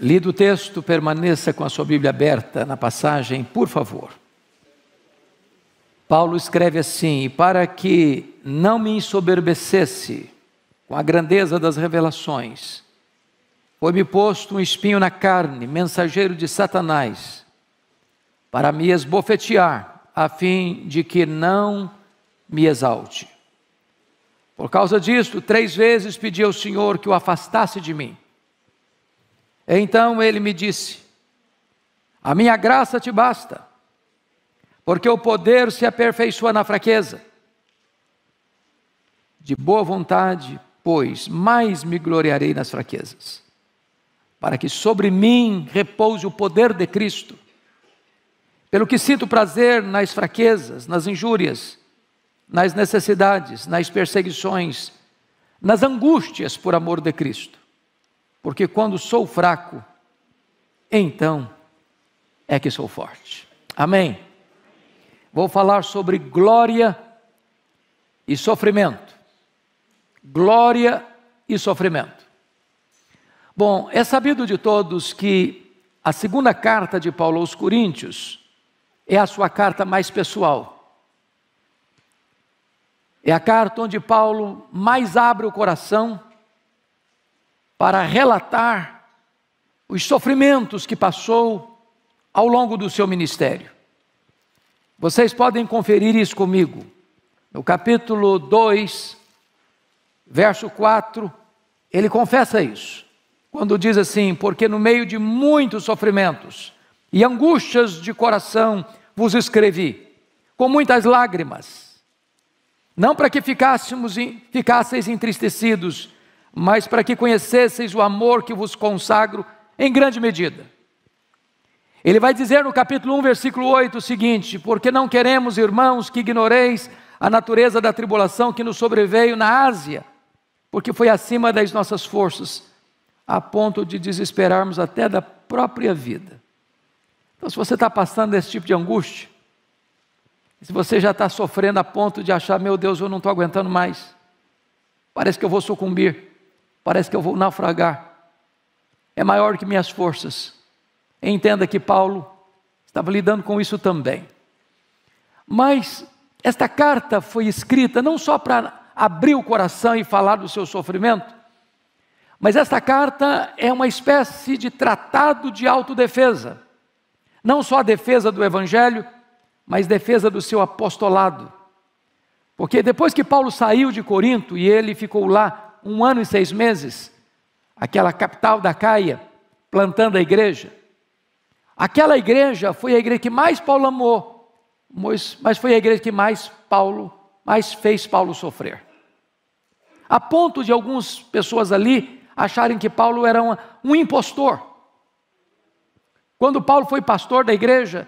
Lido o texto, permaneça com a sua Bíblia aberta na passagem, por favor. Paulo escreve assim: para que não me ensoberbecesse com a grandeza das revelações, foi-me posto um espinho na carne, mensageiro de Satanás, para me esbofetear, a fim de que não me exalte. Por causa disto, três vezes pedi ao Senhor que o afastasse de mim. Então ele me disse: A minha graça te basta, porque o poder se aperfeiçoa na fraqueza. De boa vontade, pois, mais me gloriarei nas fraquezas, para que sobre mim repouse o poder de Cristo. Pelo que sinto prazer nas fraquezas, nas injúrias, nas necessidades, nas perseguições, nas angústias por amor de Cristo porque quando sou fraco, então é que sou forte. Amém? Vou falar sobre glória e sofrimento. Glória e sofrimento. Bom, é sabido de todos que a segunda carta de Paulo aos Coríntios é a sua carta mais pessoal. É a carta onde Paulo mais abre o coração para relatar os sofrimentos que passou ao longo do seu ministério. Vocês podem conferir isso comigo no capítulo 2, verso 4. Ele confessa isso, quando diz assim: Porque no meio de muitos sofrimentos e angústias de coração vos escrevi, com muitas lágrimas, não para que ficássemos, ficasseis entristecidos, mas para que conhecesseis o amor que vos consagro em grande medida. Ele vai dizer no capítulo 1, versículo 8 o seguinte: Porque não queremos, irmãos, que ignoreis a natureza da tribulação que nos sobreveio na Ásia, porque foi acima das nossas forças, a ponto de desesperarmos até da própria vida. Então, se você está passando desse tipo de angústia, se você já está sofrendo a ponto de achar, meu Deus, eu não estou aguentando mais, parece que eu vou sucumbir. Parece que eu vou naufragar. É maior que minhas forças. Entenda que Paulo estava lidando com isso também. Mas esta carta foi escrita não só para abrir o coração e falar do seu sofrimento, mas esta carta é uma espécie de tratado de autodefesa. Não só a defesa do Evangelho, mas defesa do seu apostolado. Porque depois que Paulo saiu de Corinto e ele ficou lá um ano e seis meses, aquela capital da Caia, plantando a igreja. Aquela igreja foi a igreja que mais Paulo amou, mas foi a igreja que mais Paulo, mais fez Paulo sofrer. A ponto de algumas pessoas ali acharem que Paulo era uma, um impostor. Quando Paulo foi pastor da igreja,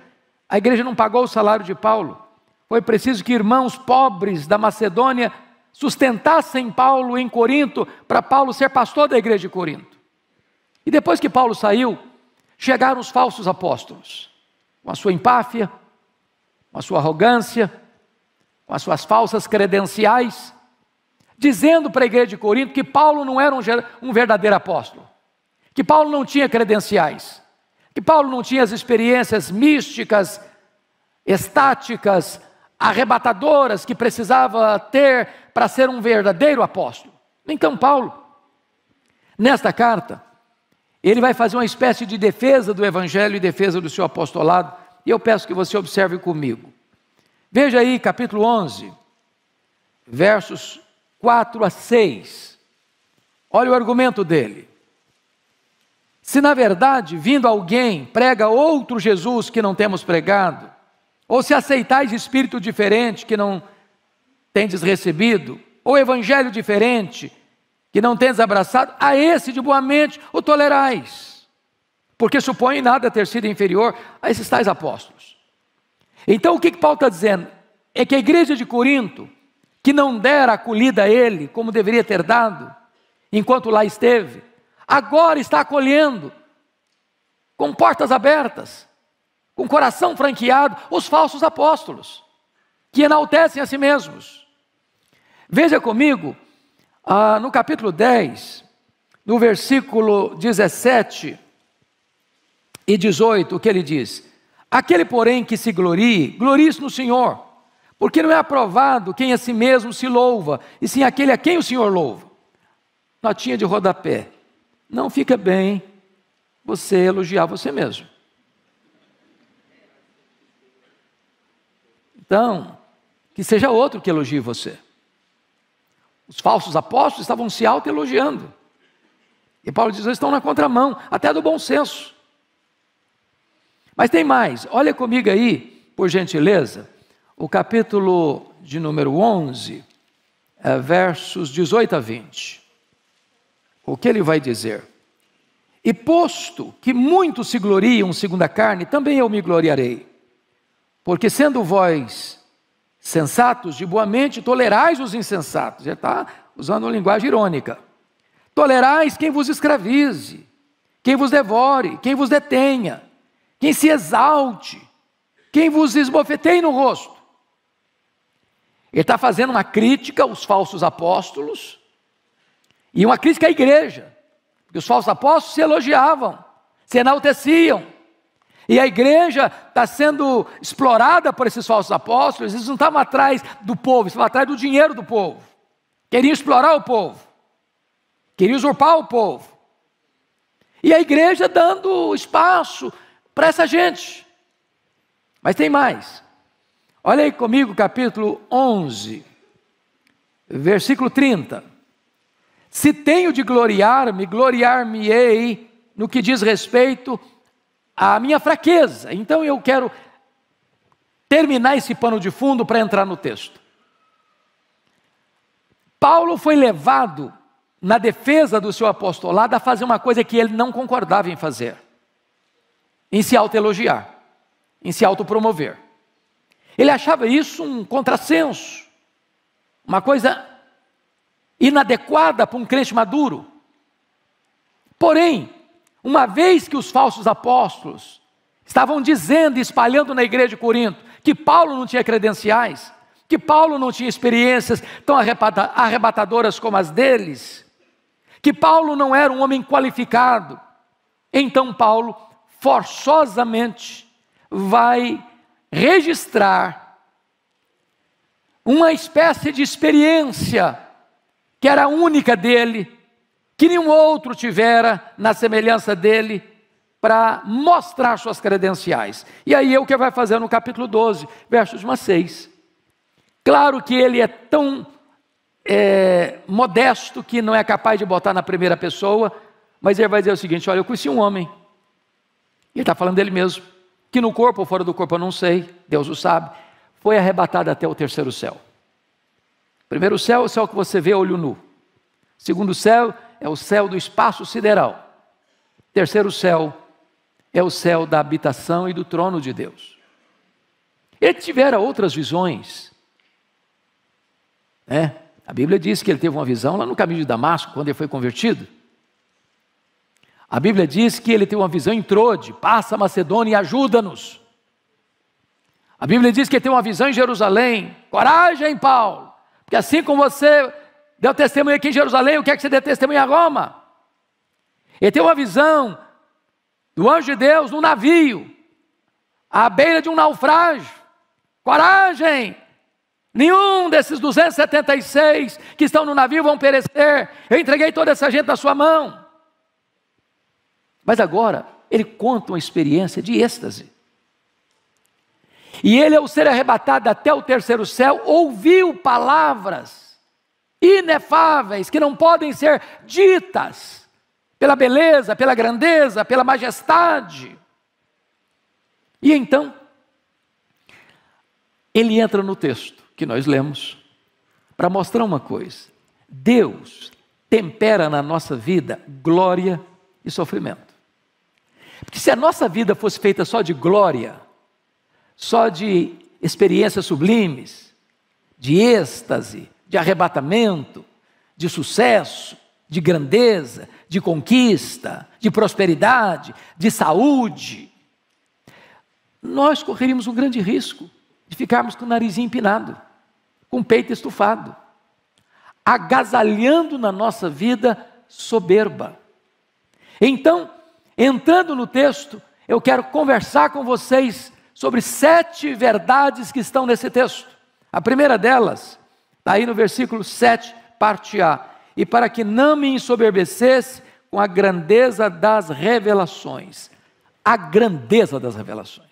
a igreja não pagou o salário de Paulo. Foi preciso que irmãos pobres da Macedônia sustentassem Paulo em Corinto para Paulo ser pastor da igreja de Corinto. E depois que Paulo saiu, chegaram os falsos apóstolos, com a sua empáfia, com a sua arrogância, com as suas falsas credenciais, dizendo para a igreja de Corinto que Paulo não era um, um verdadeiro apóstolo, que Paulo não tinha credenciais, que Paulo não tinha as experiências místicas, estáticas, arrebatadoras que precisava ter para ser um verdadeiro apóstolo. Então, Paulo, nesta carta, ele vai fazer uma espécie de defesa do evangelho e defesa do seu apostolado, e eu peço que você observe comigo. Veja aí, capítulo 11, versos 4 a 6. Olha o argumento dele. Se na verdade, vindo alguém, prega outro Jesus que não temos pregado, ou se aceitais espírito diferente que não tendes recebido, ou evangelho diferente, que não tendes abraçado, a esse de boa mente o tolerais, porque supõe nada ter sido inferior a esses tais apóstolos. Então o que, que Paulo está dizendo? É que a igreja de Corinto, que não dera acolhida a ele, como deveria ter dado, enquanto lá esteve, agora está acolhendo, com portas abertas, com coração franqueado, os falsos apóstolos, que enaltecem a si mesmos Veja comigo, ah, no capítulo 10, no versículo 17 e 18, o que ele diz? Aquele, porém, que se glorie, glorie-se no Senhor, porque não é aprovado quem a si mesmo se louva, e sim aquele a quem o Senhor louva. Notinha de rodapé. Não fica bem você elogiar você mesmo. Então, que seja outro que elogie você os falsos apóstolos estavam se autoelogiando. E Paulo diz: eles estão na contramão, até do bom senso. Mas tem mais, olha comigo aí, por gentileza, o capítulo de número 11, é, eh, versos 18 a 20. O que ele vai dizer? E posto que muitos se gloriam segundo a carne, também eu me gloriarei, porque sendo vós sensatos, de boa mente, tolerais os insensatos. Ele está usando uma linguagem irônica. Tolerais quem vos escravize, quem vos devore, quem vos detenha, quem se exalte, quem vos esbofeteie no rosto. Ele está fazendo uma crítica aos falsos apóstolos e uma crítica à igreja. Porque os falsos apóstolos se elogiavam, se enalteciam, e a igreja está sendo explorada por esses falsos apóstolos, eles não estavam atrás do povo, estavam atrás do dinheiro do povo. Queriam explorar o povo, queriam usurpar o povo. E a igreja dando espaço para essa gente. Mas tem mais. Olha aí comigo, capítulo 11, versículo 30. Se tenho de gloriar-me, gloriar-me-ei no que diz respeito a a minha fraqueza. Então eu quero terminar esse pano de fundo para entrar no texto. Paulo foi levado na defesa do seu apostolado a fazer uma coisa que ele não concordava em fazer, em se autoelogiar, em se autopromover. Ele achava isso um contrassenso, uma coisa inadequada para um crente maduro. Porém, uma vez que os falsos apóstolos estavam dizendo e espalhando na igreja de Corinto que Paulo não tinha credenciais, que Paulo não tinha experiências tão arrebatadoras como as deles, que Paulo não era um homem qualificado, então Paulo forçosamente vai registrar uma espécie de experiência que era única dele que nenhum outro tivera na semelhança dele para mostrar suas credenciais. E aí é o que vai fazer no capítulo 12, versos 1 a 6. Claro que ele é tão é, modesto que não é capaz de botar na primeira pessoa, mas ele vai dizer o seguinte: olha, eu conheci um homem, e ele está falando dele mesmo, que no corpo ou fora do corpo eu não sei, Deus o sabe, foi arrebatado até o terceiro céu. Primeiro céu é o céu que você vê olho nu. Segundo céu é o céu do espaço sideral. Terceiro céu é o céu da habitação e do trono de Deus. Ele tivera outras visões. Né? A Bíblia diz que ele teve uma visão lá no caminho de Damasco, quando ele foi convertido. A Bíblia diz que ele teve uma visão em Trode, passa a Macedônia e ajuda-nos. A Bíblia diz que ele teve uma visão em Jerusalém, coragem, Paulo, porque assim como você Deu testemunho aqui em Jerusalém, o que é que você deu testemunho em Roma? Ele tem uma visão do anjo de Deus num navio, à beira de um naufrágio. Coragem! Nenhum desses 276 que estão no navio vão perecer. Eu entreguei toda essa gente na sua mão. Mas agora, ele conta uma experiência de êxtase. E ele, ao ser arrebatado até o terceiro céu, ouviu palavras inefáveis, que não podem ser ditas pela beleza, pela grandeza, pela majestade. E então, ele entra no texto que nós lemos para mostrar uma coisa: Deus tempera na nossa vida glória e sofrimento. Porque se a nossa vida fosse feita só de glória, só de experiências sublimes, de êxtase, de arrebatamento, de sucesso, de grandeza, de conquista, de prosperidade, de saúde, nós correríamos um grande risco de ficarmos com o nariz empinado, com o peito estufado, agasalhando na nossa vida soberba. Então, entrando no texto, eu quero conversar com vocês sobre sete verdades que estão nesse texto. A primeira delas Tá aí no versículo 7, parte A: E para que não me ensoberbecesse com a grandeza das revelações. A grandeza das revelações.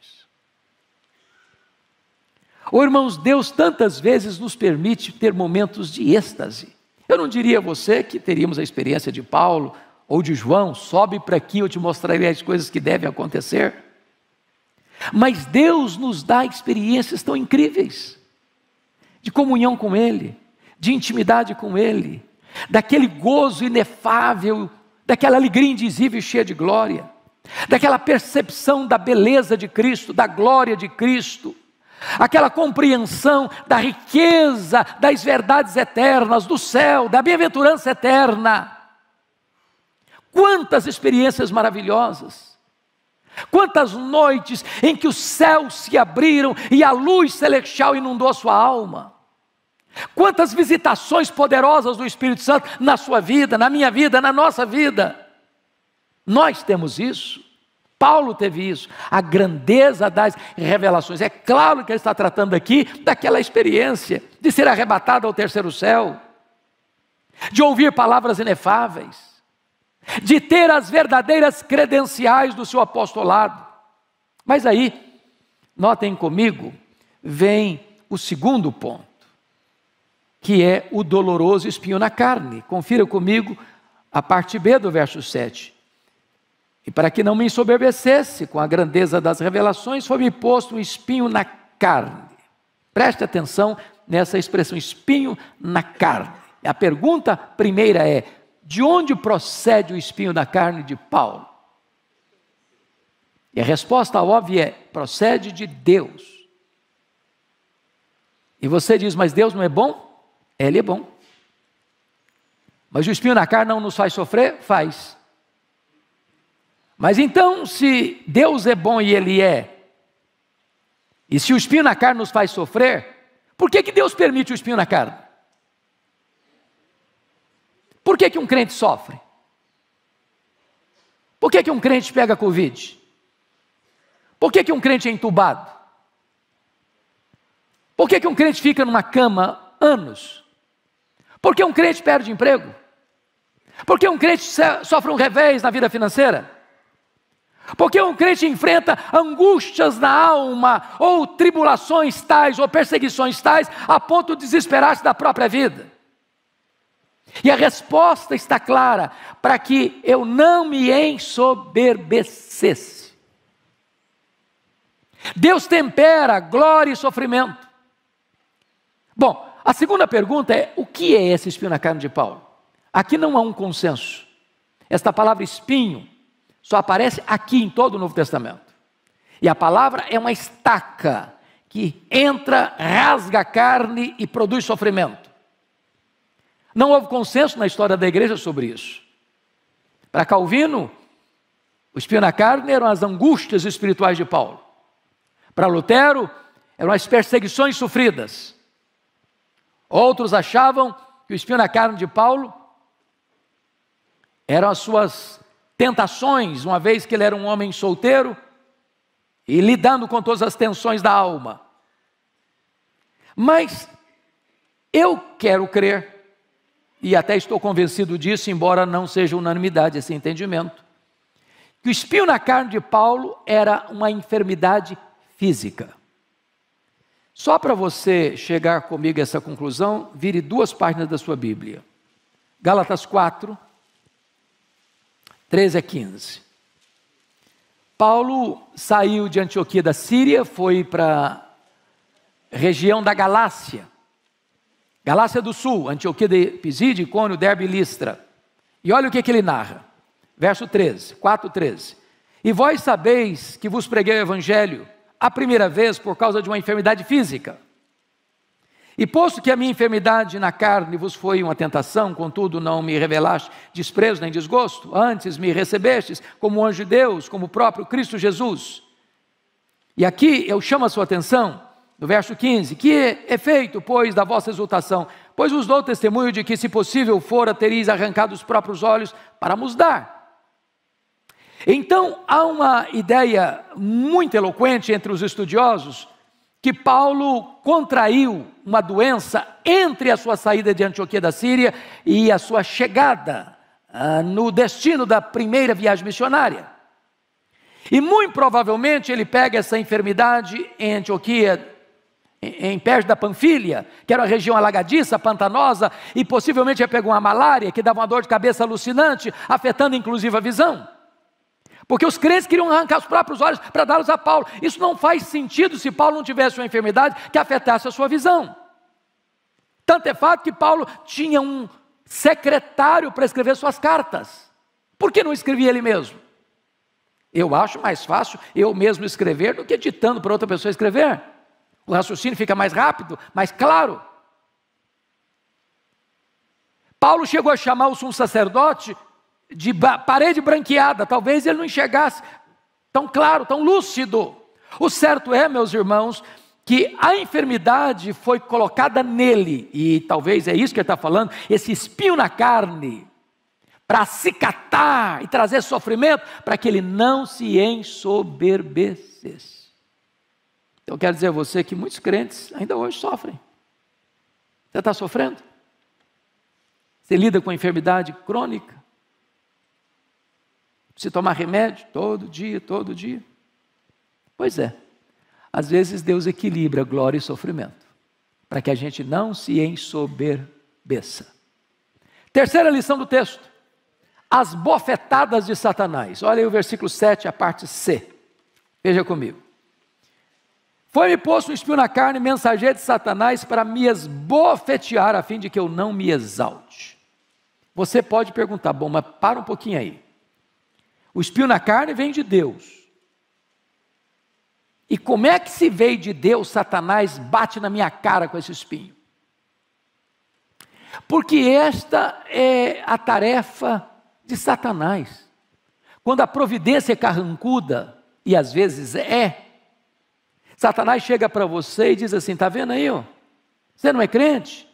Oh, irmãos, Deus tantas vezes nos permite ter momentos de êxtase. Eu não diria a você que teríamos a experiência de Paulo ou de João, sobe para aqui, eu te mostrarei as coisas que devem acontecer. Mas Deus nos dá experiências tão incríveis de comunhão com Ele, de intimidade com Ele, daquele gozo inefável, daquela alegria indizível e cheia de glória, daquela percepção da beleza de Cristo, da glória de Cristo, aquela compreensão da riqueza das verdades eternas, do céu, da bem-aventurança eterna. Quantas experiências maravilhosas! Quantas noites em que os céus se abriram e a luz celestial inundou a sua alma! Quantas visitações poderosas do Espírito Santo na sua vida, na minha vida, na nossa vida. Nós temos isso. Paulo teve isso. A grandeza das revelações. É claro que ele está tratando aqui daquela experiência de ser arrebatado ao terceiro céu, de ouvir palavras inefáveis, de ter as verdadeiras credenciais do seu apostolado. Mas aí, notem comigo, vem o segundo ponto que é o doloroso espinho na carne. Confira comigo a parte B do verso 7. E para que não me ensoberbecesse com a grandeza das revelações, foi-me posto um espinho na carne. Preste atenção nessa expressão, espinho na carne. A pergunta primeira é: de onde procede o espinho na carne de Paulo? E a resposta óbvia é: procede de Deus. E você diz, mas Deus não é bom? ele é bom. Mas o espinho na carne não nos faz sofrer? Faz. Mas então, se Deus é bom e Ele é, e se o espinho na carne nos faz sofrer, por que, que Deus permite o espinho na carne? Por que, que um crente sofre? Por que, que um crente pega Covid? Por que, que um crente é entubado? Por que, que um crente fica numa cama anos? Por que um crente perde emprego? Por que um crente sofre um revés na vida financeira? Por que um crente enfrenta angústias na alma, ou tribulações tais, ou perseguições tais, a ponto de desesperar-se da própria vida? E a resposta está clara: para que eu não me ensoberbecesse. Deus tempera glória e sofrimento. Bom, a segunda pergunta é: o que é esse espinho na carne de Paulo? Aqui não há um consenso. Esta palavra espinho só aparece aqui em todo o Novo Testamento. E a palavra é uma estaca que entra, rasga a carne e produz sofrimento. Não houve consenso na história da igreja sobre isso. Para Calvino, o espinho na carne eram as angústias espirituais de Paulo. Para Lutero, eram as perseguições sofridas. Outros achavam que o espinho na carne de Paulo eram as suas tentações, uma vez que ele era um homem solteiro e lidando com todas as tensões da alma. Mas eu quero crer, e até estou convencido disso, embora não seja unanimidade esse entendimento, que o espinho na carne de Paulo era uma enfermidade física. Só para você chegar comigo a essa conclusão, vire duas páginas da sua Bíblia. Gálatas 4, 13 a 15. Paulo saiu de Antioquia da Síria, foi para a região da Galácia. Galácia do Sul, Antioquia de Pisídia, Icônio, Derbe e Listra. E olha o que, que ele narra. Verso 13, 4, 13. E vós sabeis que vos preguei o evangelho a primeira vez por causa de uma enfermidade física. E posto que a minha enfermidade na carne vos foi uma tentação, contudo não me revelaste desprezo nem desgosto, antes me recebestes como anjo de Deus, como o próprio Cristo Jesus. E aqui eu chamo a sua atenção, no verso 15: Que efeito, é pois, da vossa exultação? Pois vos dou testemunho de que, se possível fora, tereis arrancado os próprios olhos para nos dar. Então, há uma ideia muito eloquente entre os estudiosos que Paulo contraiu uma doença entre a sua saída de Antioquia da Síria e a sua chegada ah, no destino da primeira viagem missionária. E muito provavelmente ele pega essa enfermidade em Antioquia em pés da Panfilha, que era uma região alagadiça, pantanosa, e possivelmente ele pegou uma malária que dava uma dor de cabeça alucinante, afetando inclusive a visão. Porque os crentes queriam arrancar os próprios olhos para dá-los a Paulo. Isso não faz sentido se Paulo não tivesse uma enfermidade que afetasse a sua visão. Tanto é fato que Paulo tinha um secretário para escrever suas cartas. Por que não escrevia ele mesmo? Eu acho mais fácil eu mesmo escrever do que ditando para outra pessoa escrever. O raciocínio fica mais rápido, mais claro. Paulo chegou a chamar o sumo sacerdote de parede branqueada, talvez ele não enxergasse tão claro, tão lúcido. O certo é, meus irmãos, que a enfermidade foi colocada nele, e talvez é isso que ele está falando, esse espinho na carne, para catar e trazer sofrimento, para que ele não se ensoberbecesse. Então, quero dizer a você que muitos crentes ainda hoje sofrem. Você está sofrendo? Você lida com a enfermidade crônica? Se tomar remédio? Todo dia, todo dia. Pois é. Às vezes Deus equilibra glória e sofrimento, para que a gente não se ensoberbeça. Terceira lição do texto: as bofetadas de Satanás. Olha aí o versículo 7, a parte C. Veja comigo. Foi-me posto um espinho na carne, mensageiro de Satanás, para me esbofetear, a fim de que eu não me exalte. Você pode perguntar, bom, mas para um pouquinho aí. O espinho na carne vem de Deus. E como é que se veio de Deus, Satanás bate na minha cara com esse espinho? Porque esta é a tarefa de Satanás. Quando a providência é carrancuda, e às vezes é, Satanás chega para você e diz assim: está vendo aí? Ó, você não é crente?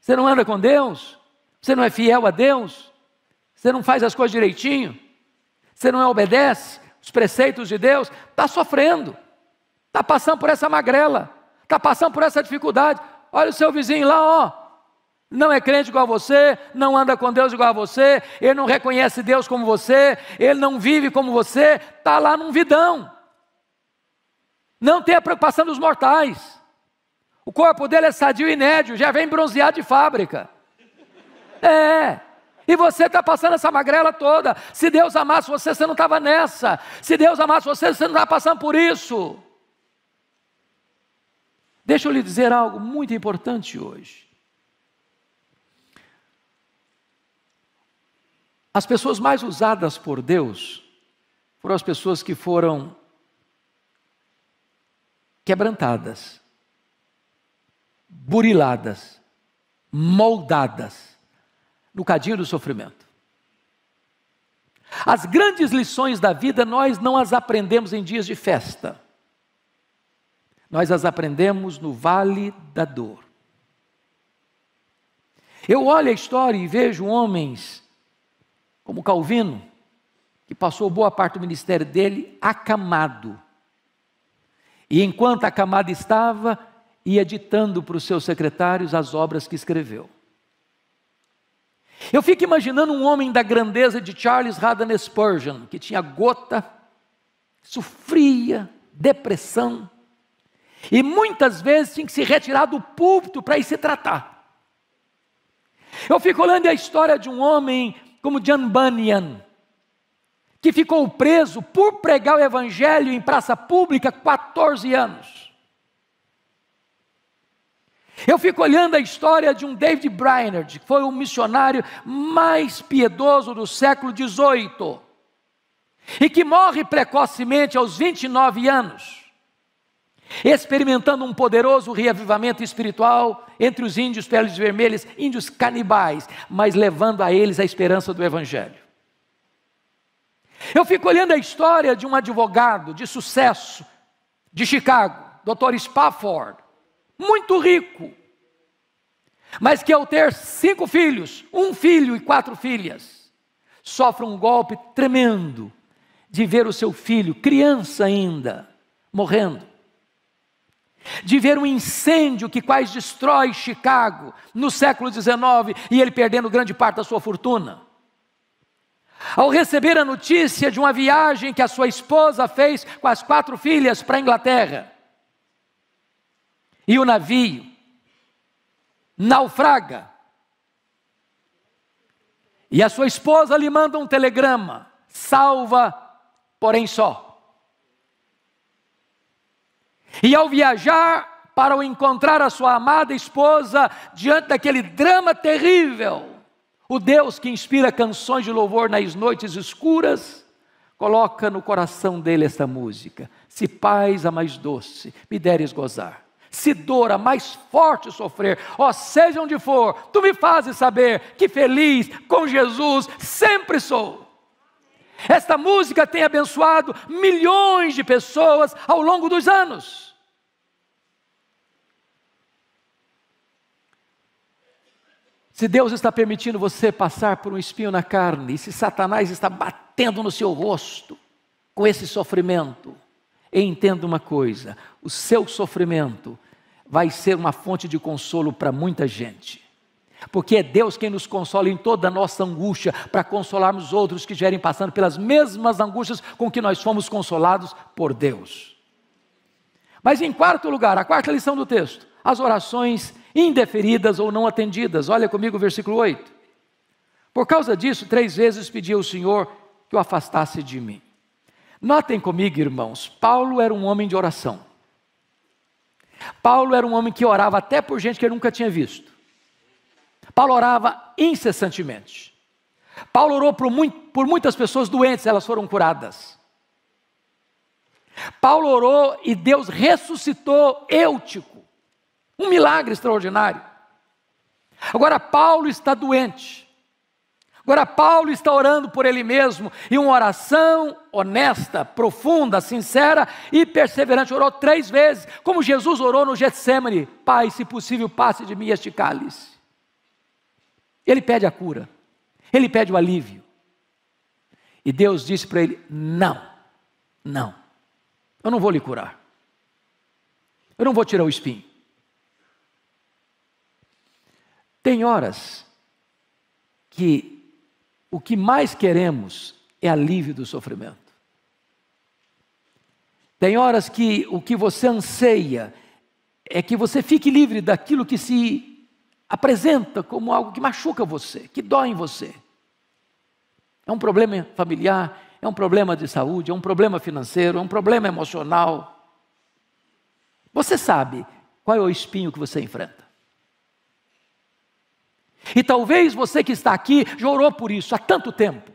Você não anda com Deus? Você não é fiel a Deus? Você não faz as coisas direitinho? você não obedece os preceitos de Deus, está sofrendo, está passando por essa magrela, está passando por essa dificuldade. Olha o seu vizinho lá, ó. Não é crente igual a você, não anda com Deus igual a você, ele não reconhece Deus como você, ele não vive como você, está lá num vidão. Não tem a preocupação dos mortais. O corpo dele é sadio e inédio, já vem bronzeado de fábrica. É. E você está passando essa magrela toda. Se Deus amasse você, você não estava nessa. Se Deus amasse você, você não estava passando por isso. Deixa eu lhe dizer algo muito importante hoje. As pessoas mais usadas por Deus foram as pessoas que foram quebrantadas, buriladas, moldadas no cadinho do sofrimento. As grandes lições da vida nós não as aprendemos em dias de festa. Nós as aprendemos no vale da dor. Eu olho a história e vejo homens como Calvino, que passou boa parte do ministério dele acamado. E enquanto acamado estava, ia ditando para os seus secretários as obras que escreveu. Eu fico imaginando um homem da grandeza de Charles Haddon Spurgeon, que tinha gota, sofria, depressão, e muitas vezes tinha que se retirar do púlpito para ir se tratar. Eu fico olhando a história de um homem como John Bunyan, que ficou preso por pregar o evangelho em praça pública 14 anos. Eu fico olhando a história de um David Brainerd, que foi o missionário mais piedoso do século XVIII, e que morre precocemente aos 29 anos, experimentando um poderoso reavivamento espiritual entre os índios peles vermelhas, índios canibais, mas levando a eles a esperança do Evangelho. Eu fico olhando a história de um advogado de sucesso de Chicago, Dr. Spafford, muito rico, mas que ao ter cinco filhos, um filho e quatro filhas, sofre um golpe tremendo de ver o seu filho, criança ainda, morrendo. De ver um incêndio que quase destrói Chicago no século XIX e ele perdendo grande parte da sua fortuna. Ao receber a notícia de uma viagem que a sua esposa fez com as quatro filhas para a Inglaterra, e o navio naufraga. E a sua esposa lhe manda um telegrama: salva, porém só. E ao viajar para o encontrar a sua amada esposa, diante daquele drama terrível, o Deus que inspira canções de louvor nas noites escuras, coloca no coração dele esta música: Se paz a mais doce, me deres gozar se doura, mais forte sofrer. Ó, oh, seja onde for, tu me fazes saber que feliz com Jesus sempre sou. Esta música tem abençoado milhões de pessoas ao longo dos anos. Se Deus está permitindo você passar por um espinho na carne, e se Satanás está batendo no seu rosto com esse sofrimento, entenda uma coisa: o seu sofrimento vai ser uma fonte de consolo para muita gente. Porque é Deus quem nos consola em toda a nossa angústia, para consolarmos outros que estiverem passando pelas mesmas angústias com que nós fomos consolados por Deus. Mas em quarto lugar, a quarta lição do texto, as orações indeferidas ou não atendidas. Olha comigo o versículo 8. Por causa disso, três vezes pedi ao Senhor que o afastasse de mim. Notem comigo, irmãos, Paulo era um homem de oração. Paulo era um homem que orava até por gente que ele nunca tinha visto. Paulo orava incessantemente. Paulo orou por, muito, por muitas pessoas doentes, elas foram curadas. Paulo orou e Deus ressuscitou Eutico. Um milagre extraordinário. Agora, Paulo está doente. Agora, Paulo está orando por ele mesmo, e uma oração honesta, profunda, sincera e perseverante. Orou três vezes, como Jesus orou no Getsemane: Pai, se possível, passe de mim este cálice. Ele pede a cura, ele pede o alívio. E Deus disse para ele: Não, não, eu não vou lhe curar, eu não vou tirar o espinho. Tem horas que o que mais queremos é alívio do sofrimento. Tem horas que o que você anseia é que você fique livre daquilo que se apresenta como algo que machuca você, que dói em você. É um problema familiar, é um problema de saúde, é um problema financeiro, é um problema emocional. Você sabe qual é o espinho que você enfrenta. E talvez você que está aqui já orou por isso há tanto tempo.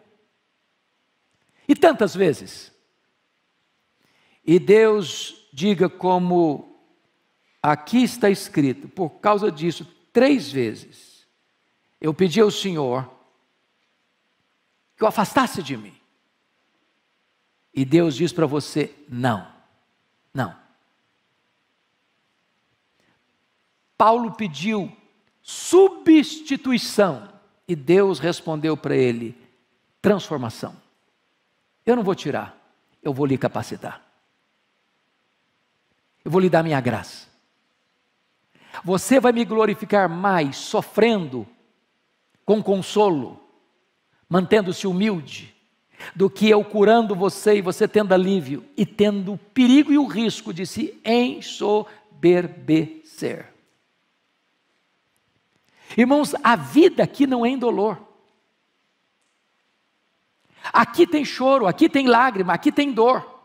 E tantas vezes. E Deus diga como aqui está escrito, por causa disso, três vezes, eu pedi ao Senhor que o afastasse de mim. E Deus diz para você: não, não. Paulo pediu substituição. E Deus respondeu para ele: transformação. Eu não vou tirar, eu vou lhe capacitar. Eu vou lhe dar minha graça. Você vai me glorificar mais sofrendo com consolo, mantendo-se humilde, do que eu curando você e você tendo alívio e tendo o perigo e o risco de se ensoberbecer. Irmãos, a vida aqui não é em dolor. Aqui tem choro, aqui tem lágrima, aqui tem dor.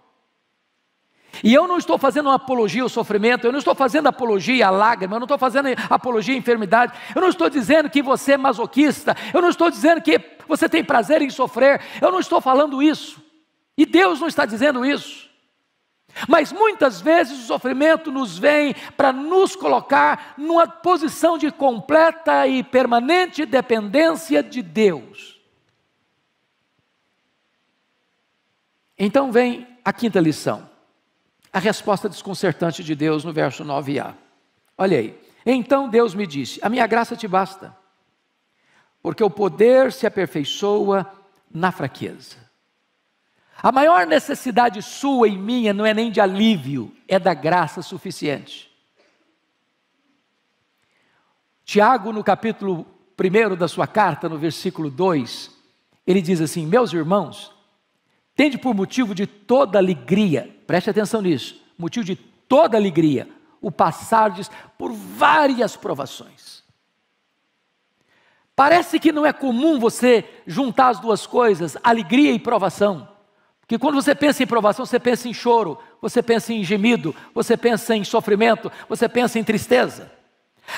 E eu não estou fazendo uma apologia ao sofrimento, eu não estou fazendo apologia à lágrima, eu não estou fazendo apologia à enfermidade, eu não estou dizendo que você é masoquista, eu não estou dizendo que você tem prazer em sofrer, eu não estou falando isso. E Deus não está dizendo isso. Mas muitas vezes o sofrimento nos vem para nos colocar numa posição de completa e permanente dependência de Deus. Então vem a quinta lição, a resposta desconcertante de Deus no verso 9a. Olha aí. Então Deus me disse: A minha graça te basta, porque o poder se aperfeiçoa na fraqueza. A maior necessidade sua e minha não é nem de alívio, é da graça suficiente. Tiago, no capítulo 1 da sua carta, no versículo 2, ele diz assim: Meus irmãos, tende por motivo de toda alegria, preste atenção nisso, motivo de toda alegria, o passardes por várias provações. Parece que não é comum você juntar as duas coisas, alegria e provação. Porque quando você pensa em provação, você pensa em choro, você pensa em gemido, você pensa em sofrimento, você pensa em tristeza.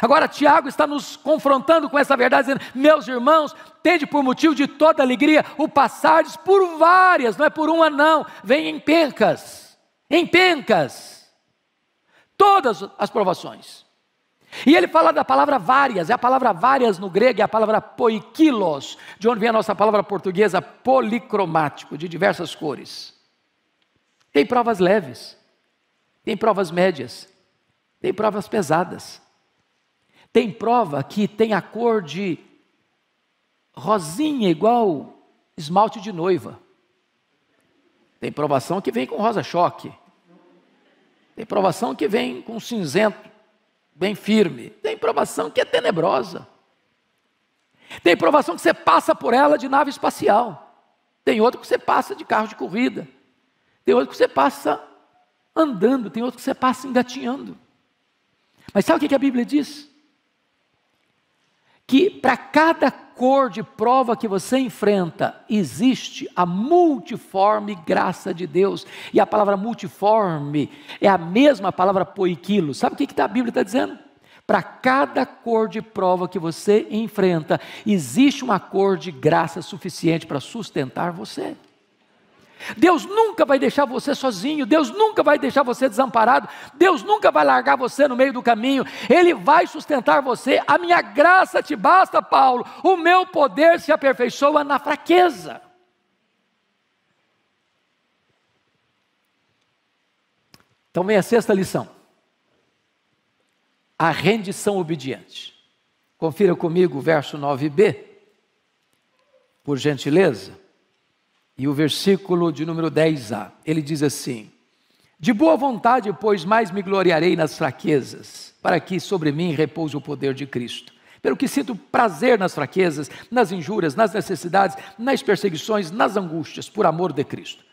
Agora, Tiago está nos confrontando com essa verdade, dizendo: Meus irmãos, tende por motivo de toda alegria o passar por várias, não é por uma, não, vem em pencas, em pencas, todas as provações. E ele fala da palavra várias, é a palavra várias no grego, é a palavra poikilos, de onde vem a nossa palavra portuguesa policromático, de diversas cores. Tem provas leves, tem provas médias, tem provas pesadas. Tem prova que tem a cor de rosinha igual esmalte de noiva. Tem provação que vem com rosa choque. Tem provação que vem com cinzento bem firme. Tem provação que é tenebrosa. Tem provação que você passa por ela de nave espacial. Tem outro que você passa de carro de corrida. Tem outro que você passa andando. Tem outro que você passa engatinhando. Mas sabe o que a Bíblia diz? que para cada cor de prova que você enfrenta, existe a multiforme graça de Deus. E a palavra multiforme é a mesma palavra poikilo. Sabe o que, que tá, a Bíblia está dizendo? Para cada cor de prova que você enfrenta, existe uma cor de graça suficiente para sustentar você. Deus nunca vai deixar você sozinho, Deus nunca vai deixar você desamparado, Deus nunca vai largar você no meio do caminho, Ele vai sustentar você. A minha graça te basta, Paulo, o meu poder se aperfeiçoa na fraqueza. Então vem a sexta lição: a rendição obediente. Confira comigo o verso 9b, por gentileza e o versículo de número 10a. Ele diz assim: De boa vontade, pois, mais me gloriarei nas fraquezas, para que sobre mim repouse o poder de Cristo. Pelo que sinto prazer nas fraquezas, nas injúrias, nas necessidades, nas perseguições, nas angústias, por amor de Cristo.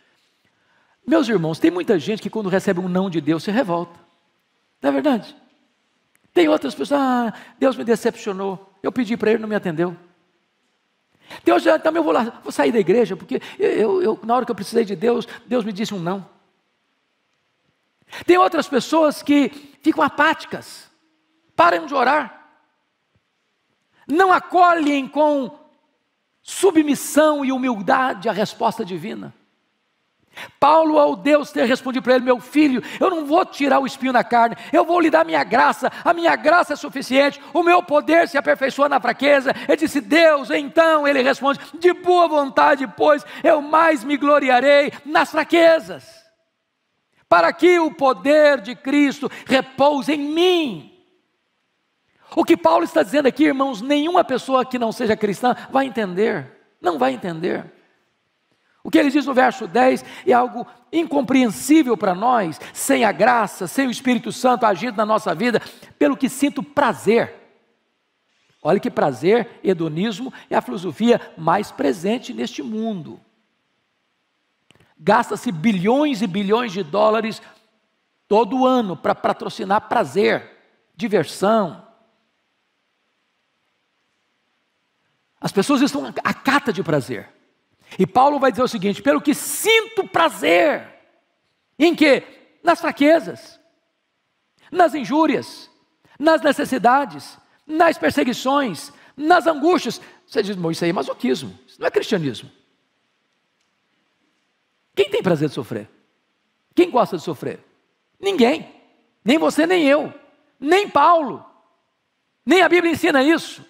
Meus irmãos, tem muita gente que quando recebe um não de Deus se revolta. Não é verdade? Tem outras pessoas, ah, Deus me decepcionou. Eu pedi para ele, não me atendeu. Tem hoje também eu vou, lá, vou sair da igreja, porque eu, eu, na hora que eu precisei de Deus, Deus me disse um não. Tem outras pessoas que ficam apáticas, param de orar, não acolhem com submissão e humildade a resposta divina. Paulo, ao Deus ter respondido para ele: Meu filho, eu não vou tirar o espinho da carne, eu vou lhe dar a minha graça, a minha graça é suficiente, o meu poder se aperfeiçoa na fraqueza. Ele disse: Deus, então ele responde: De boa vontade, pois eu mais me gloriarei nas fraquezas, para que o poder de Cristo repouse em mim. O que Paulo está dizendo aqui, irmãos, nenhuma pessoa que não seja cristã vai entender, não vai entender. O que ele diz no verso 10 é algo incompreensível para nós, sem a graça, sem o Espírito Santo agindo na nossa vida, pelo que sinto prazer. Olha que prazer, hedonismo é a filosofia mais presente neste mundo. Gasta-se bilhões e bilhões de dólares todo ano para patrocinar prazer, diversão. As pessoas estão à cata de prazer. E Paulo vai dizer o seguinte: pelo que sinto prazer, em que? Nas fraquezas, nas injúrias, nas necessidades, nas perseguições, nas angústias. Você diz, bom, isso aí é masoquismo, isso não é cristianismo. Quem tem prazer de sofrer? Quem gosta de sofrer? Ninguém. Nem você, nem eu. Nem Paulo. Nem a Bíblia ensina isso.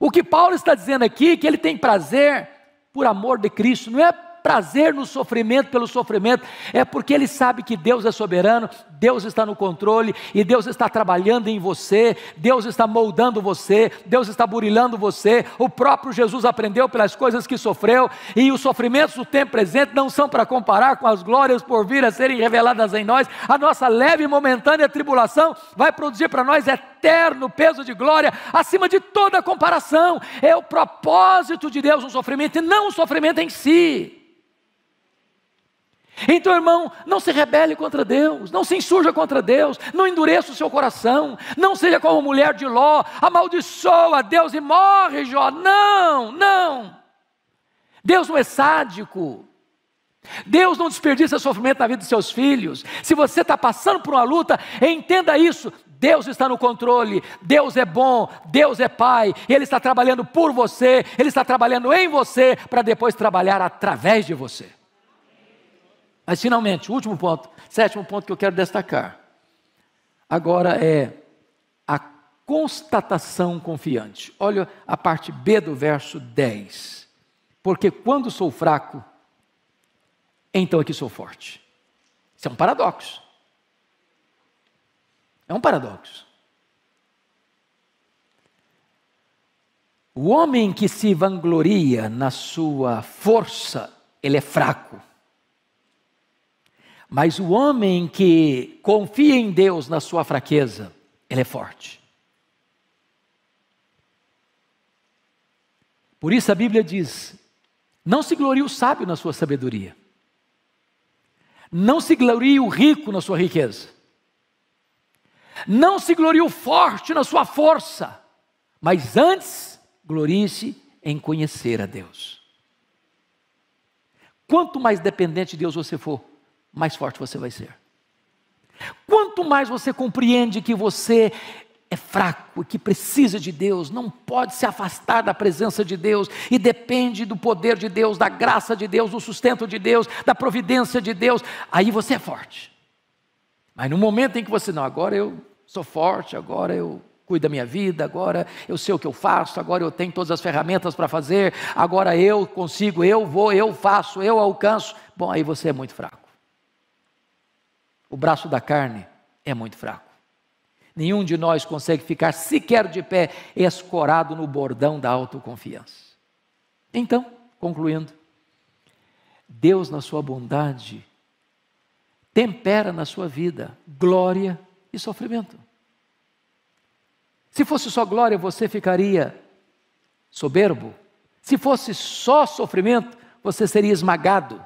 O que Paulo está dizendo aqui é que ele tem prazer por amor de Cristo, não é prazer no sofrimento pelo sofrimento, é porque ele sabe que Deus é soberano, Deus está no controle e Deus está trabalhando em você, Deus está moldando você, Deus está burilando você. O próprio Jesus aprendeu pelas coisas que sofreu e os sofrimentos do tempo presente não são para comparar com as glórias por vir a serem reveladas em nós. A nossa leve e momentânea tribulação vai produzir para nós eterna eterno peso de glória, acima de toda comparação. É o propósito de Deus no sofrimento e não o sofrimento em si. Então, irmão, não se rebele contra Deus, não se insurja contra Deus, não endureça o seu coração, não seja como a mulher de Ló, amaldiçoa Deus e morre, Jó. Não, não. Deus não é sádico. Deus não desperdiça sofrimento na vida dos seus filhos. Se você está passando por uma luta, entenda isso. Deus está no controle, Deus é bom, Deus é Pai, Ele está trabalhando por você, Ele está trabalhando em você, para depois trabalhar através de você. Mas finalmente, último ponto, sétimo ponto que eu quero destacar. Agora é a constatação confiante. Olha a parte B do verso 10. Porque quando sou fraco, então aqui é sou forte. Isso é um paradoxo. É um paradoxo. O homem que se vangloria na sua força, ele é fraco. Mas o homem que confia em Deus na sua fraqueza, ele é forte. Por isso a Bíblia diz: não se glorie o sábio na sua sabedoria, não se glorie o rico na sua riqueza, não se glorie o forte na sua força, mas antes glorie-se em conhecer a Deus. Quanto mais dependente de Deus você for, mais forte você vai ser. Quanto mais você compreende que você é fraco e que precisa de Deus, não pode se afastar da presença de Deus e depende do poder de Deus, da graça de Deus, do sustento de Deus, da providência de Deus, aí você é forte. Mas no momento em que você, não, agora eu sou forte, agora eu cuido da minha vida, agora eu sei o que eu faço, agora eu tenho todas as ferramentas para fazer, agora eu consigo, eu vou, eu faço, eu alcanço. Bom, aí você é muito fraco. O braço da carne é muito fraco. Nenhum de nós consegue ficar sequer de pé escorado no bordão da autoconfiança. Então, concluindo, Deus, na sua bondade, tempera na sua vida glória e sofrimento. Se fosse só glória, você ficaria soberbo. Se fosse só sofrimento, você seria esmagado.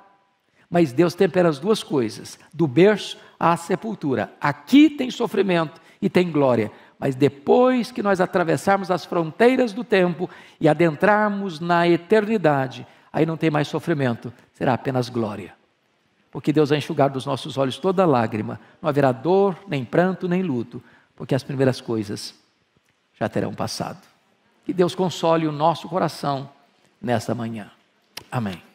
Mas Deus tempera as duas coisas, do berço à sepultura. Aqui tem sofrimento e tem glória, mas depois que nós atravessarmos as fronteiras do tempo e adentrarmos na eternidade, aí não tem mais sofrimento, será apenas glória porque Deus vai enxugar dos nossos olhos toda lágrima. Não haverá dor, nem pranto, nem luto, porque as primeiras coisas já terão passado. Que Deus console o nosso coração nesta manhã. Amém.